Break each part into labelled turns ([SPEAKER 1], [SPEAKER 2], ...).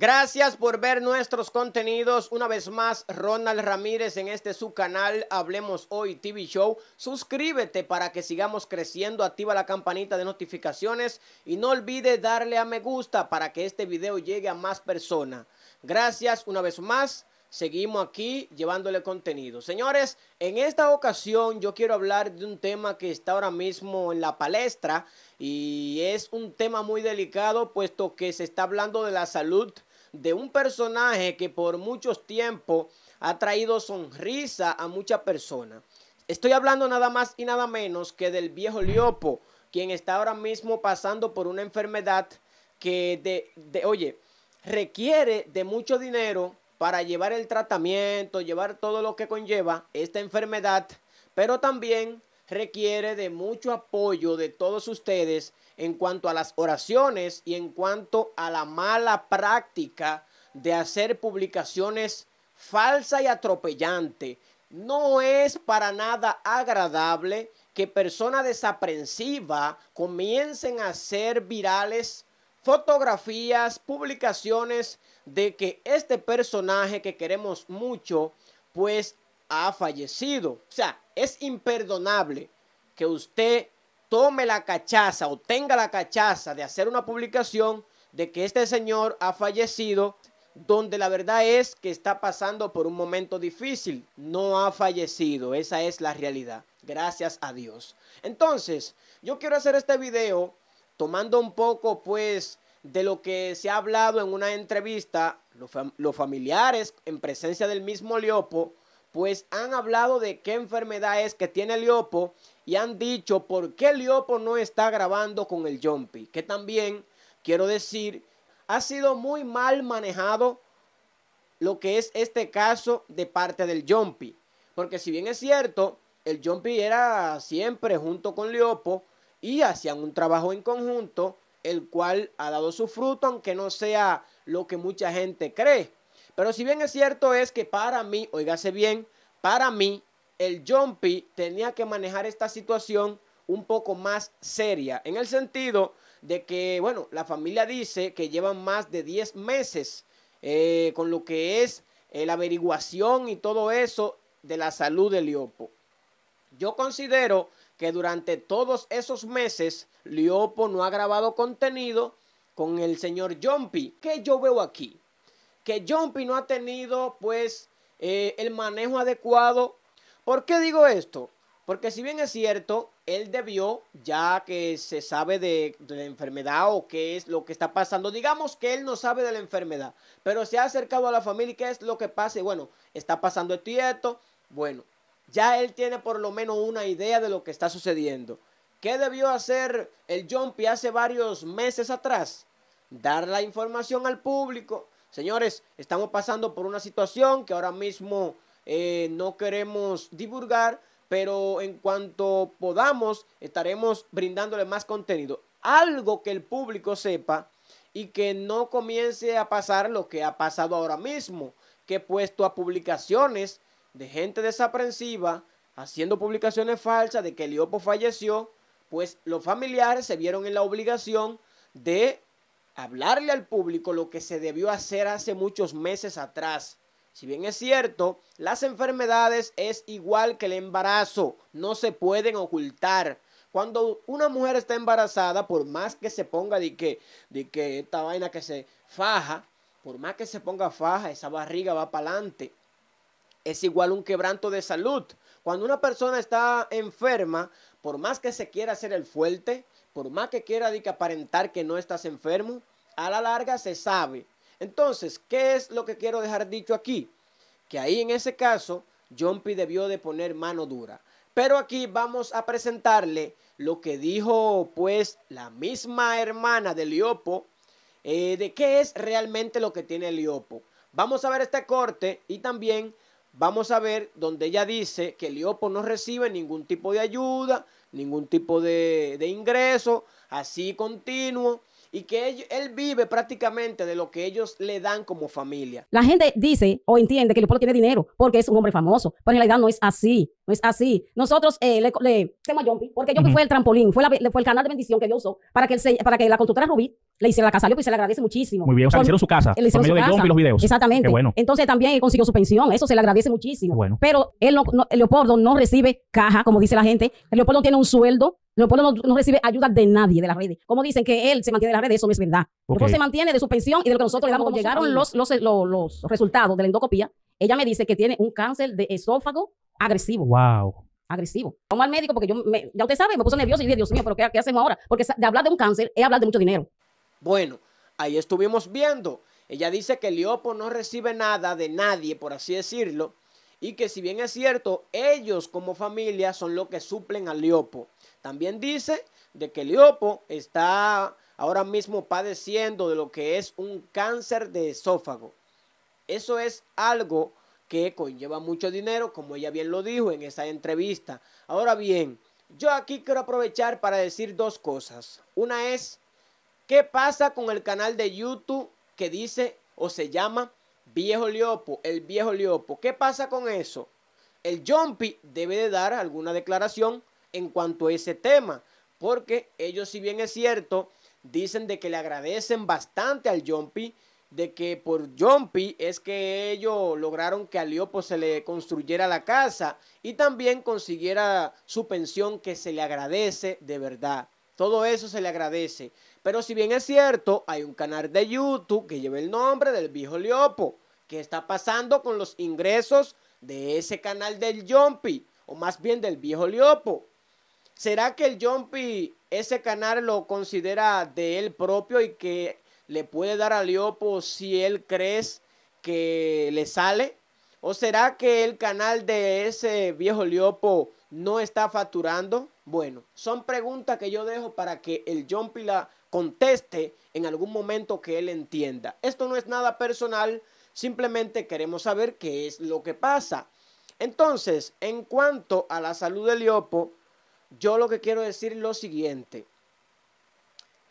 [SPEAKER 1] Gracias por ver nuestros contenidos. Una vez más, Ronald Ramírez en este su canal Hablemos Hoy TV Show. Suscríbete para que sigamos creciendo. Activa la campanita de notificaciones y no olvides darle a me gusta para que este video llegue a más personas. Gracias una vez más. Seguimos aquí llevándole contenido. Señores, en esta ocasión yo quiero hablar de un tema que está ahora mismo en la palestra y es un tema muy delicado puesto que se está hablando de la salud de un personaje que por muchos tiempos ha traído sonrisa a muchas personas. Estoy hablando nada más y nada menos que del viejo Liopo, quien está ahora mismo pasando por una enfermedad que, de, de, oye, requiere de mucho dinero para llevar el tratamiento, llevar todo lo que conlleva esta enfermedad, pero también requiere de mucho apoyo de todos ustedes en cuanto a las oraciones y en cuanto a la mala práctica de hacer publicaciones falsa y atropellante. No es para nada agradable que personas desaprensivas comiencen a hacer virales fotografías, publicaciones de que este personaje que queremos mucho, pues ha fallecido. O sea, es imperdonable que usted tome la cachaza o tenga la cachaza de hacer una publicación de que este señor ha fallecido, donde la verdad es que está pasando por un momento difícil. No ha fallecido, esa es la realidad. Gracias a Dios. Entonces, yo quiero hacer este video tomando un poco, pues, de lo que se ha hablado en una entrevista, los, familiares en presencia del mismo Leopo, pues han hablado de qué enfermedad es que tiene Liopo y han dicho por qué Liopo no está grabando con el Jumpy, que también quiero decir ha sido muy mal manejado lo que es este caso de parte del Jumpy, porque si bien es cierto, el Jumpy era siempre junto con Liopo y hacían un trabajo en conjunto, el cual ha dado su fruto, aunque no sea lo que mucha gente cree. Pero si bien es cierto es que para mí, oígase bien, para mí el Jumpy tenía que manejar esta situación un poco más seria, en el sentido de que, bueno, la familia dice que llevan más de 10 meses eh, con lo que es eh, la averiguación y todo eso de la salud de Liopo. Yo considero que durante todos esos meses Liopo no ha grabado contenido con el señor Jumpy. ¿Qué yo veo aquí? que Jumpy no ha tenido pues eh, el manejo adecuado. ¿Por qué digo esto? Porque si bien es cierto, él debió, ya que se sabe de, la enfermedad o qué es lo que está pasando, digamos que él no sabe de la enfermedad, pero se ha acercado a la familia y qué es lo que pasa, y bueno, está pasando esto y bueno, ya él tiene por lo menos una idea de lo que está sucediendo. ¿Qué debió hacer el Jumpy hace varios meses atrás? Dar la información al público, Señores, estamos pasando por una situación que ahora mismo eh, no queremos divulgar, pero en cuanto podamos estaremos brindándole más contenido. Algo que el público sepa y que no comience a pasar lo que ha pasado ahora mismo, que he puesto a publicaciones de gente desaprensiva, haciendo publicaciones falsas de que Liopo falleció, pues los familiares se vieron en la obligación de hablarle al público lo que se debió hacer hace muchos meses atrás. Si bien es cierto, las enfermedades es igual que el embarazo, no se pueden ocultar. Cuando una mujer está embarazada, por más que se ponga de que, de que esta vaina que se faja, por más que se ponga faja, esa barriga va para adelante. Es igual un quebranto de salud. Cuando una persona está enferma, por más que se quiera hacer el fuerte, por más que quiera aparentar que no estás enfermo, a la larga se sabe. Entonces, ¿qué es lo que quiero dejar dicho aquí? Que ahí en ese caso, John debió de poner mano dura. Pero aquí vamos a presentarle lo que dijo pues la misma hermana de Liopo, eh, de qué es realmente lo que tiene Liopo. Vamos a ver este corte y también vamos a ver donde ella dice que Liopo no recibe ningún tipo de ayuda, ningún tipo de, de ingreso, así continuo, y que él, vive prácticamente de lo que ellos le dan como familia. La gente dice o entiende que Leopoldo tiene dinero porque es un hombre famoso, pero en realidad no es así, no es así. Nosotros eh, le, le porque yo fue el trampolín, fue, el canal de bendición que Dios usó para que, para que la constructora Rubí le hiciera la casa a Leopoldo y se le agradece muchísimo. Muy bien, o sea, le hicieron su casa le hicieron medio su los videos. Exactamente. Qué bueno. Entonces también consiguió su pensión, eso se le agradece muchísimo. Bueno. Pero él no, Leopoldo no recibe caja, como dice la gente. Leopoldo tiene un sueldo el no, recibe ayuda de nadie de las redes. Como dicen que él se mantiene de las redes, eso no es verdad. El pueblo se mantiene de su pensión y de lo que nosotros le damos. Como llegaron los, los, resultados de la endocopía, ella me dice que tiene un cáncer de esófago agresivo. Wow agresivo. Vamos al médico porque yo, ya usted sabe, me puse nervioso y dije, Dios mío, pero qué, hacemos ahora? Porque de hablar de un cáncer es hablar de mucho dinero. Bueno, ahí estuvimos viendo. Ella dice que Liopo no recibe nada de nadie, por así decirlo, y que si bien es cierto, ellos como familia son los que suplen a Liopo. También dice de que Liopo está ahora mismo padeciendo de lo que es un cáncer de esófago. Eso es algo que conlleva mucho dinero, como ella bien lo dijo en esa entrevista. Ahora bien, yo aquí quiero aprovechar para decir dos cosas. Una es, ¿qué pasa con el canal de YouTube que dice o se llama Viejo Liopo, el viejo Liopo. ¿Qué pasa con eso? El Jumpy debe de dar alguna declaración en cuanto a ese tema, porque ellos, si bien es cierto, dicen de que le agradecen bastante al Jumpy, de que por Jumpy es que ellos lograron que a Liopo se le construyera la casa y también consiguiera su pensión que se le agradece de verdad. Todo eso se le agradece. Pero si bien es cierto, hay un canal de YouTube que lleva el nombre del viejo Leopo. ¿Qué está pasando con los ingresos de ese canal del Jumpy? O más bien del viejo Leopo. ¿Será que el Jumpy ese canal lo considera de él propio y que le puede dar a Leopo si él crees que le sale? ¿O será que el canal de ese viejo Leopo no está facturando? Bueno, son preguntas que yo dejo para que el John Pila conteste en algún momento que él entienda. Esto no es nada personal, simplemente queremos saber qué es lo que pasa. Entonces, en cuanto a la salud de Liopo, yo lo que quiero decir es lo siguiente.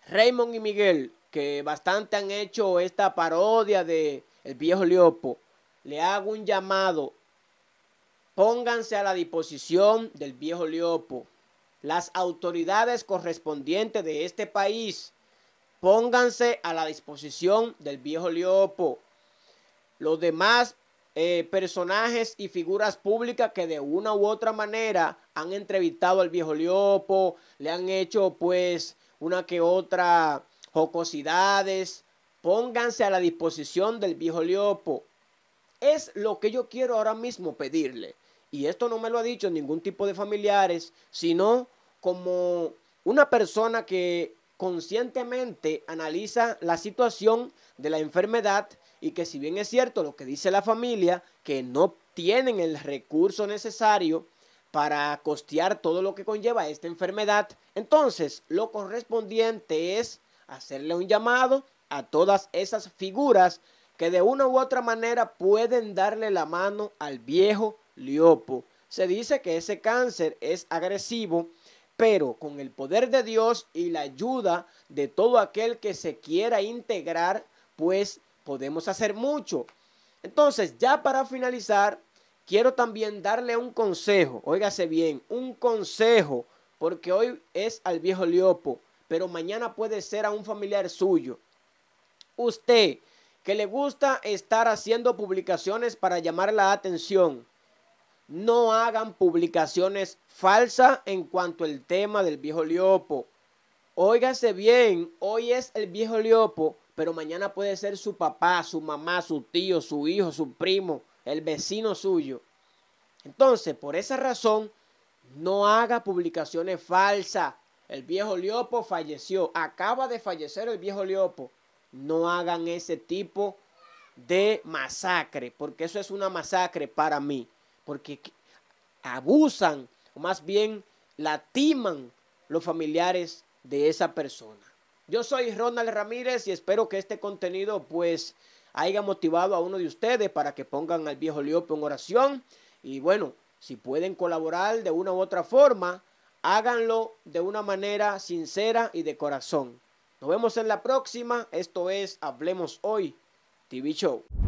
[SPEAKER 1] Raymond y Miguel, que bastante han hecho esta parodia de El viejo Liopo, le hago un llamado. Pónganse a la disposición del viejo Liopo las autoridades correspondientes de este país pónganse a la disposición del viejo Liopo. Los demás eh, personajes y figuras públicas que de una u otra manera han entrevistado al viejo Liopo, le han hecho pues una que otra jocosidades, pónganse a la disposición del viejo Liopo. Es lo que yo quiero ahora mismo pedirle. Y esto no me lo ha dicho ningún tipo de familiares, sino como una persona que conscientemente analiza la situación de la enfermedad y que si bien es cierto lo que dice la familia, que no tienen el recurso necesario para costear todo lo que conlleva esta enfermedad, entonces lo correspondiente es hacerle un llamado a todas esas figuras que de una u otra manera pueden darle la mano al viejo Liopo. Se dice que ese cáncer es agresivo pero con el poder de Dios y la ayuda de todo aquel que se quiera integrar, pues podemos hacer mucho. Entonces, ya para finalizar, quiero también darle un consejo, óigase bien, un consejo, porque hoy es al viejo Liopo, pero mañana puede ser a un familiar suyo. Usted, que le gusta estar haciendo publicaciones para llamar la atención, no hagan publicaciones falsas en cuanto al tema del viejo Liopo. Óigase bien, hoy es el viejo Liopo, pero mañana puede ser su papá, su mamá, su tío, su hijo, su primo, el vecino suyo. Entonces, por esa razón, no haga publicaciones falsas. El viejo Liopo falleció, acaba de fallecer el viejo Liopo. No hagan ese tipo de masacre, porque eso es una masacre para mí porque abusan o más bien latiman los familiares de esa persona. Yo soy Ronald Ramírez y espero que este contenido pues haya motivado a uno de ustedes para que pongan al viejo Liope en oración y bueno, si pueden colaborar de una u otra forma, háganlo de una manera sincera y de corazón. Nos vemos en la próxima. Esto es Hablemos Hoy TV Show.